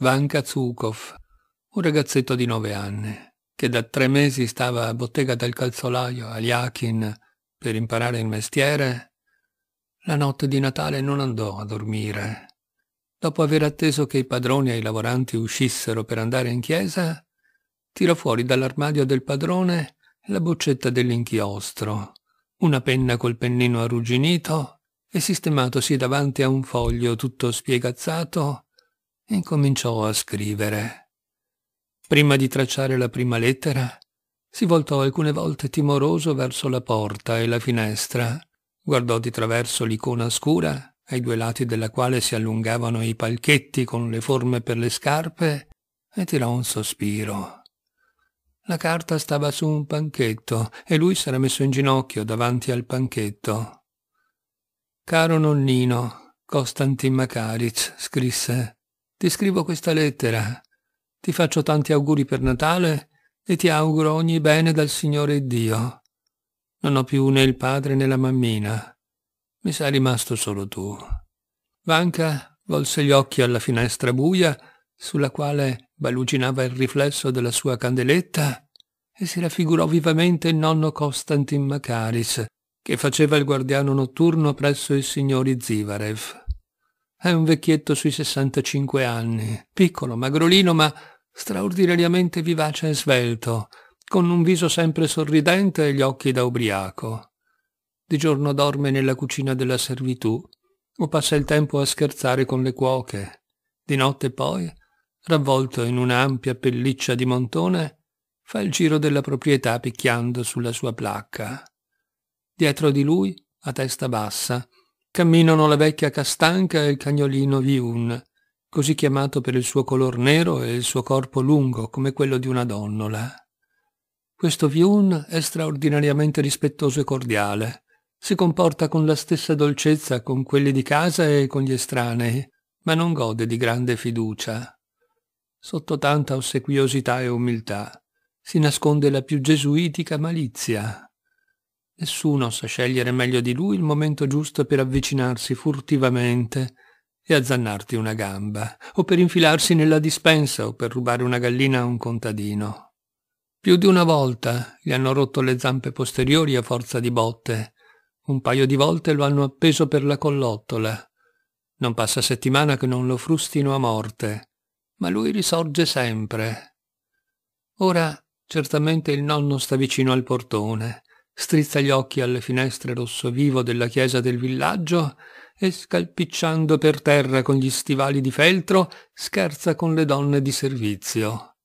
Vanka Zukov, un ragazzetto di nove anni, che da tre mesi stava a bottega del calzolaio a Jakin per imparare il mestiere, la notte di Natale non andò a dormire. Dopo aver atteso che i padroni e i lavoranti uscissero per andare in chiesa, tirò fuori dall'armadio del padrone la boccetta dell'inchiostro, una penna col pennino arrugginito e sistematosi davanti a un foglio tutto spiegazzato e incominciò a scrivere. Prima di tracciare la prima lettera, si voltò alcune volte timoroso verso la porta e la finestra, guardò di traverso l'icona scura, ai due lati della quale si allungavano i palchetti con le forme per le scarpe, e tirò un sospiro. La carta stava su un panchetto e lui s'era messo in ginocchio davanti al panchetto. Caro nonnino, Costantin Makaric, scrisse, ti scrivo questa lettera. Ti faccio tanti auguri per Natale e ti auguro ogni bene dal Signore Dio. Non ho più né il padre né la mammina. Mi sei rimasto solo tu. Vanca volse gli occhi alla finestra buia, sulla quale baluginava il riflesso della sua candeletta, e si raffigurò vivamente il nonno Costantin Macaris, che faceva il guardiano notturno presso i signori Zivarev. È un vecchietto sui 65 anni, piccolo, magrolino, ma straordinariamente vivace e svelto, con un viso sempre sorridente e gli occhi da ubriaco. Di giorno dorme nella cucina della servitù o passa il tempo a scherzare con le cuoche. Di notte poi, ravvolto in un'ampia pelliccia di montone, fa il giro della proprietà picchiando sulla sua placca. Dietro di lui, a testa bassa, camminano la vecchia castanca e il cagnolino Viun, così chiamato per il suo color nero e il suo corpo lungo come quello di una donnola. Questo Viun è straordinariamente rispettoso e cordiale. Si comporta con la stessa dolcezza con quelli di casa e con gli estranei, ma non gode di grande fiducia. Sotto tanta ossequiosità e umiltà si nasconde la più gesuitica malizia, Nessuno sa scegliere meglio di lui il momento giusto per avvicinarsi furtivamente e azzannarti una gamba, o per infilarsi nella dispensa o per rubare una gallina a un contadino. Più di una volta gli hanno rotto le zampe posteriori a forza di botte, un paio di volte lo hanno appeso per la collottola. Non passa settimana che non lo frustino a morte, ma lui risorge sempre. Ora certamente il nonno sta vicino al portone strizza gli occhi alle finestre rosso vivo della chiesa del villaggio e scalpicciando per terra con gli stivali di feltro scherza con le donne di servizio.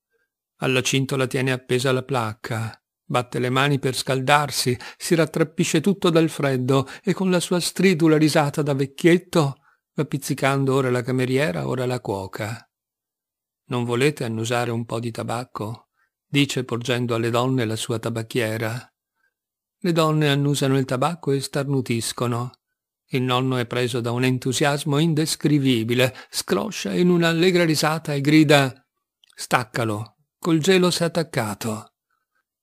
Alla cintola tiene appesa la placca, batte le mani per scaldarsi, si rattrappisce tutto dal freddo e con la sua stridula risata da vecchietto va pizzicando ora la cameriera, ora la cuoca. Non volete annusare un po' di tabacco? dice porgendo alle donne la sua tabacchiera. Le donne annusano il tabacco e starnutiscono. Il nonno è preso da un entusiasmo indescrivibile, scroscia in un'allegra risata e grida «Staccalo! Col gelo s'è attaccato!»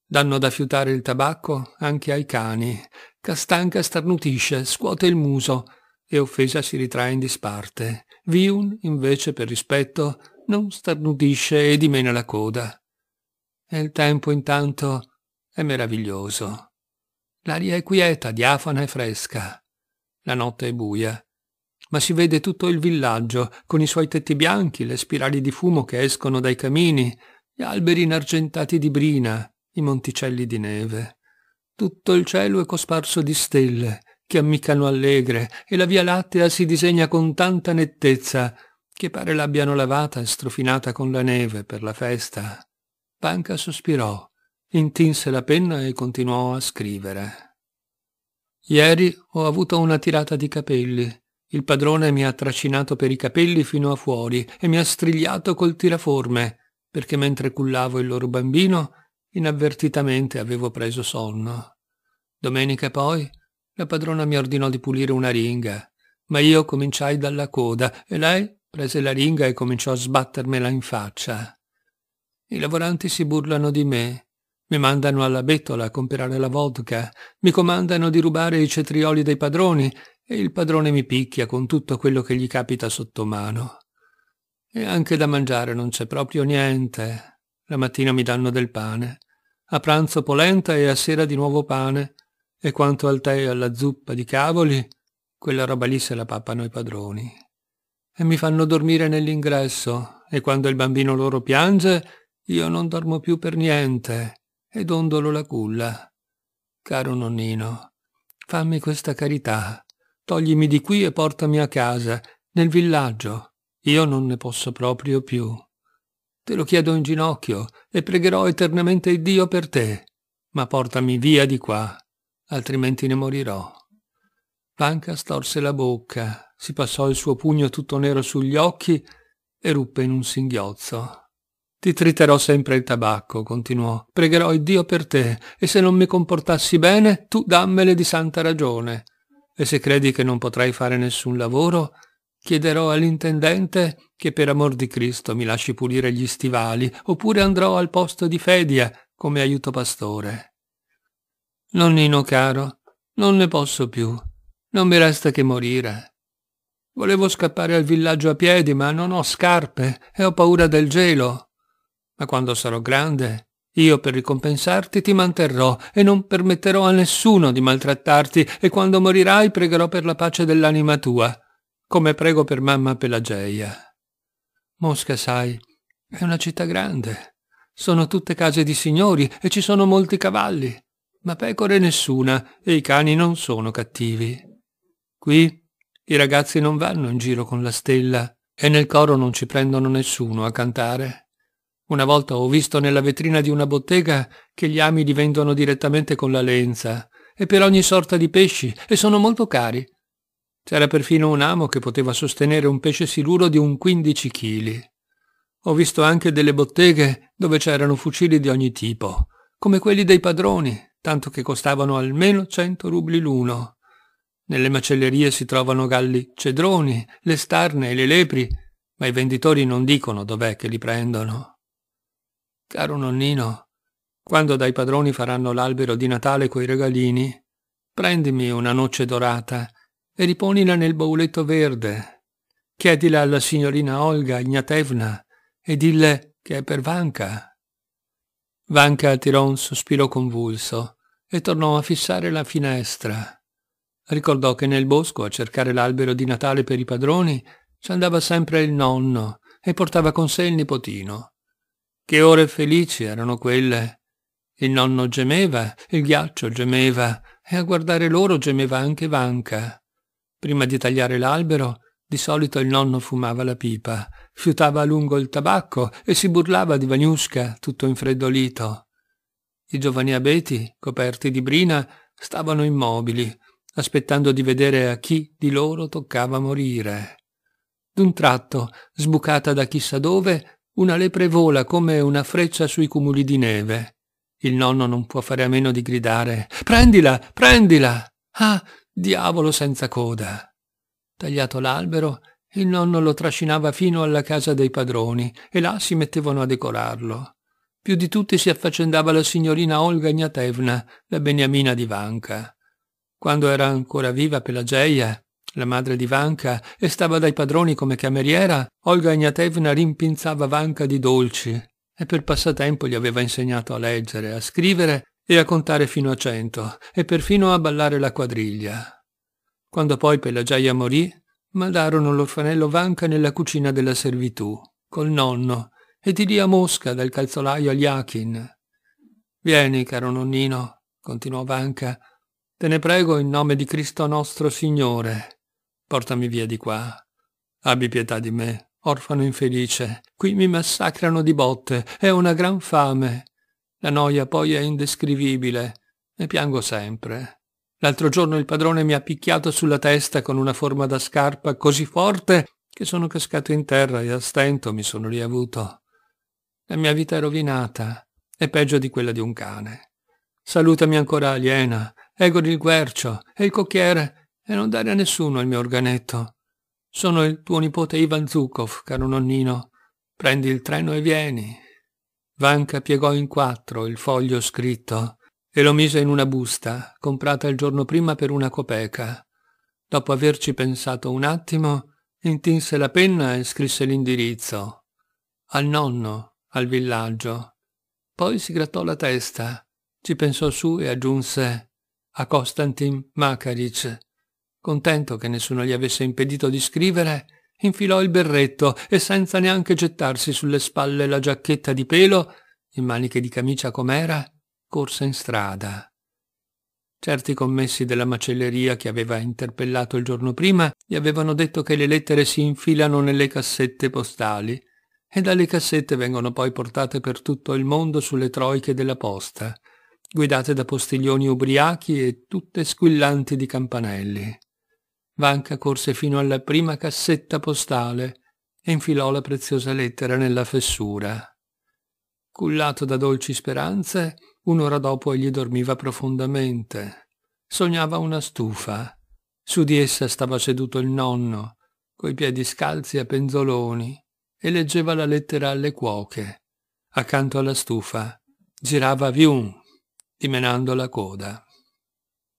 Danno da fiutare il tabacco anche ai cani. Castanca starnutisce, scuote il muso e offesa si ritrae in disparte. Viun, invece, per rispetto, non starnutisce e dimena la coda. E il tempo intanto è meraviglioso. L'aria è quieta, diafana e fresca. La notte è buia, ma si vede tutto il villaggio, con i suoi tetti bianchi, le spirali di fumo che escono dai camini, gli alberi inargentati di brina, i monticelli di neve. Tutto il cielo è cosparso di stelle che ammiccano allegre e la Via Lattea si disegna con tanta nettezza che pare l'abbiano lavata e strofinata con la neve per la festa. Panca sospirò. Intinse la penna e continuò a scrivere. Ieri ho avuto una tirata di capelli. Il padrone mi ha trascinato per i capelli fino a fuori e mi ha strigliato col tiraforme, perché mentre cullavo il loro bambino, inavvertitamente avevo preso sonno. Domenica poi la padrona mi ordinò di pulire una ringa, ma io cominciai dalla coda e lei prese la ringa e cominciò a sbattermela in faccia. I lavoranti si burlano di me, mi mandano alla bettola a comprare la vodka, mi comandano di rubare i cetrioli dei padroni e il padrone mi picchia con tutto quello che gli capita sotto mano. E anche da mangiare non c'è proprio niente. La mattina mi danno del pane, a pranzo polenta e a sera di nuovo pane, e quanto al tè e alla zuppa di cavoli, quella roba lì se la pappano i padroni. E mi fanno dormire nell'ingresso, e quando il bambino loro piange, io non dormo più per niente e ondolo la culla. Caro nonnino, fammi questa carità. Toglimi di qui e portami a casa, nel villaggio. Io non ne posso proprio più. Te lo chiedo in ginocchio e pregherò eternamente il Dio per te. Ma portami via di qua, altrimenti ne morirò. Panca storse la bocca, si passò il suo pugno tutto nero sugli occhi e ruppe in un singhiozzo. Ti triterò sempre il tabacco, continuò. Pregherò il Dio per te, e se non mi comportassi bene, tu dammele di santa ragione. E se credi che non potrai fare nessun lavoro, chiederò all'intendente che per amor di Cristo mi lasci pulire gli stivali, oppure andrò al posto di Fedia come aiuto pastore. Nonnino caro, non ne posso più. Non mi resta che morire. Volevo scappare al villaggio a piedi, ma non ho scarpe e ho paura del gelo ma quando sarò grande io per ricompensarti ti manterrò e non permetterò a nessuno di maltrattarti e quando morirai pregherò per la pace dell'anima tua, come prego per mamma Pelageia. Mosca, sai, è una città grande. Sono tutte case di signori e ci sono molti cavalli, ma pecore nessuna e i cani non sono cattivi. Qui i ragazzi non vanno in giro con la stella e nel coro non ci prendono nessuno a cantare. Una volta ho visto nella vetrina di una bottega che gli ami li vendono direttamente con la lenza, e per ogni sorta di pesci, e sono molto cari. C'era perfino un amo che poteva sostenere un pesce siluro di un 15 chili. Ho visto anche delle botteghe dove c'erano fucili di ogni tipo, come quelli dei padroni, tanto che costavano almeno 100 rubli l'uno. Nelle macellerie si trovano galli cedroni, le starne e le lepri, ma i venditori non dicono dov'è che li prendono. Caro nonnino, quando dai padroni faranno l'albero di Natale coi regalini, prendimi una noce dorata e riponila nel bauletto verde. Chiedila alla signorina Olga Ignatevna e dille che è per Vanca. Vanca tirò un sospiro convulso e tornò a fissare la finestra. Ricordò che nel bosco a cercare l'albero di Natale per i padroni ci andava sempre il nonno e portava con sé il nipotino. Che ore felici erano quelle! Il nonno gemeva, il ghiaccio gemeva, e a guardare loro gemeva anche Vanca. Prima di tagliare l'albero, di solito il nonno fumava la pipa, fiutava a lungo il tabacco e si burlava di Vaniusca, tutto infreddolito. I giovani abeti, coperti di brina, stavano immobili, aspettando di vedere a chi di loro toccava morire. D'un tratto, sbucata da chissà dove, una lepre vola come una freccia sui cumuli di neve. Il nonno non può fare a meno di gridare Prendila, prendila! Ah, diavolo senza coda! Tagliato l'albero, il nonno lo trascinava fino alla casa dei padroni e là si mettevano a decorarlo. Più di tutti si affaccendava la signorina Olga Ignatevna, la beniamina di Vanca. Quando era ancora viva Pelageia, la madre di Vanka e stava dai padroni come cameriera, Olga Ignatevna rimpinzava Vanka di dolci e per passatempo gli aveva insegnato a leggere, a scrivere e a contare fino a cento e perfino a ballare la quadriglia. Quando poi Pelagiaia morì, mandarono l'orfanello Vanka nella cucina della servitù, col nonno, e di lì a Mosca dal calzolaio Aliakin. Vieni, caro nonnino, continuò Vanka, te ne prego in nome di Cristo nostro Signore portami via di qua. Abbi pietà di me, orfano infelice, qui mi massacrano di botte, è una gran fame. La noia poi è indescrivibile, e piango sempre. L'altro giorno il padrone mi ha picchiato sulla testa con una forma da scarpa così forte che sono cascato in terra e a stento mi sono riavuto. La mia vita è rovinata, è peggio di quella di un cane. Salutami ancora Aliena, Egor il Guercio e il cocchiere e non dare a nessuno il mio organetto. Sono il tuo nipote Ivan Zukov, caro nonnino. Prendi il treno e vieni. Vanka piegò in quattro il foglio scritto e lo mise in una busta, comprata il giorno prima per una copeca. Dopo averci pensato un attimo, intinse la penna e scrisse l'indirizzo. Al nonno, al villaggio. Poi si grattò la testa, ci pensò su e aggiunse a Konstantin Makaric Contento che nessuno gli avesse impedito di scrivere, infilò il berretto e senza neanche gettarsi sulle spalle la giacchetta di pelo, in maniche di camicia com'era, corse in strada. Certi commessi della macelleria che aveva interpellato il giorno prima gli avevano detto che le lettere si infilano nelle cassette postali e dalle cassette vengono poi portate per tutto il mondo sulle troiche della posta, guidate da postiglioni ubriachi e tutte squillanti di campanelli. Vanca corse fino alla prima cassetta postale e infilò la preziosa lettera nella fessura. Cullato da dolci speranze, un'ora dopo egli dormiva profondamente. Sognava una stufa. Su di essa stava seduto il nonno, coi piedi scalzi a penzoloni, e leggeva la lettera alle cuoche. Accanto alla stufa girava Viun, dimenando la coda.